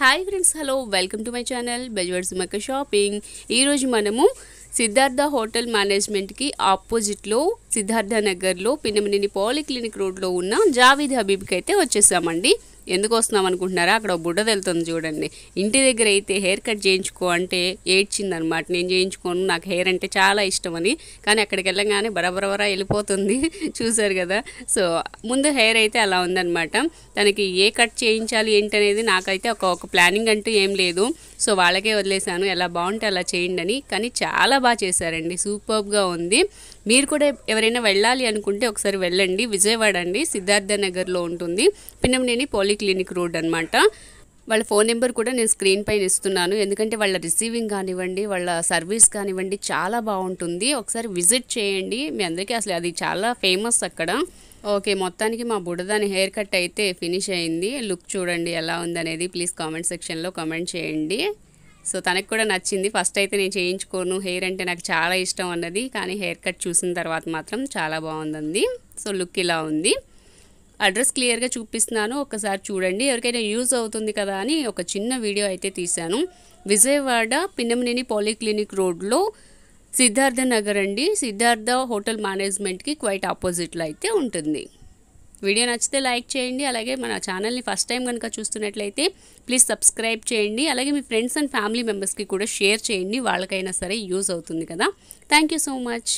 hi friends hello welcome to my channel బెజవర్స్ మక shopping ఈరోజు మనము సిద్ధార్థ హోటల్ మేనేజ్మెంట్కి ఆపోజిట్లో సిద్ధార్థ నగర్లో పిన్నమనేని పాలిక్లినిక్ రోడ్లో ఉన్న జావీద్ హబీబ్కి అయితే వచ్చేసామండి ఎందుకు వస్తున్నాం అనుకుంటున్నారా అక్కడ బుడ్డ వెళ్తుంది చూడండి ఇంటి దగ్గర అయితే హెయిర్ కట్ చేయించుకో అంటే ఏడ్చిందనమాట నేను చేయించుకోను నాకు హెయిర్ అంటే చాలా ఇష్టం అని కానీ అక్కడికి వెళ్ళగానే బరబరబరా వెళ్ళిపోతుంది చూసారు కదా సో ముందు హెయిర్ అయితే అలా ఉందనమాట తనకి ఏ కట్ చేయించాలి ఏంటనేది నాకైతే ఒక ఒక ప్లానింగ్ అంటూ ఏం లేదు సో వాళ్ళకే వదిలేశాను ఎలా బాగుంటే అలా చేయండి అని కానీ చాలా బాగా చేశారండి సూపర్గా ఉంది మీరు కూడా ఎవరైనా వెళ్ళాలి అనుకుంటే ఒకసారి వెళ్ళండి విజయవాడ అండి సిద్ధార్థ నగర్లో ఉంటుంది పిన్నమనేని పోలీ క్లినిక్ రోడ్ అనమాట వాళ్ళ ఫోన్ నెంబర్ కూడా నేను స్క్రీన్ పైన ఇస్తున్నాను ఎందుకంటే వాళ్ళ రిసీవింగ్ కానివ్వండి వాళ్ళ సర్వీస్ కానివ్వండి చాలా బాగుంటుంది ఒకసారి విజిట్ చేయండి మీ అందరికీ అసలు అది చాలా ఫేమస్ అక్కడ ఓకే మొత్తానికి మా బుడదాని హెయిర్ కట్ అయితే ఫినిష్ అయింది లుక్ చూడండి ఎలా ఉందనేది ప్లీజ్ కామెంట్ సెక్షన్లో కామెంట్ చేయండి సో తనకు కూడా నచ్చింది ఫస్ట్ అయితే నేను చేయించుకోను హెయిర్ అంటే నాకు చాలా ఇష్టం అన్నది కానీ హెయిర్ కట్ చూసిన తర్వాత మాత్రం చాలా బాగుందండి సో లుక్ ఇలా ఉంది అడ్రస్ క్లియర్గా చూపిస్తున్నాను ఒకసారి చూడండి ఎవరికైనా యూజ్ అవుతుంది కదా అని ఒక చిన్న వీడియో అయితే తీశాను విజయవాడ పిన్నమనేని పాలిక్లినిక్ రోడ్లో సిద్ధార్థ నగర్ అండి సిద్ధార్థ హోటల్ మేనేజ్మెంట్కి క్వైట్ ఆపోజిట్లో అయితే ఉంటుంది వీడియో నచ్చితే లైక్ చేయండి అలాగే మన ఛానల్ని ఫస్ట్ టైం కనుక చూస్తున్నట్లయితే ప్లీజ్ సబ్స్క్రైబ్ చేయండి అలాగే మీ ఫ్రెండ్స్ అండ్ ఫ్యామిలీ మెంబర్స్కి కూడా షేర్ చేయండి వాళ్ళకైనా సరే యూజ్ అవుతుంది కదా థ్యాంక్ సో మచ్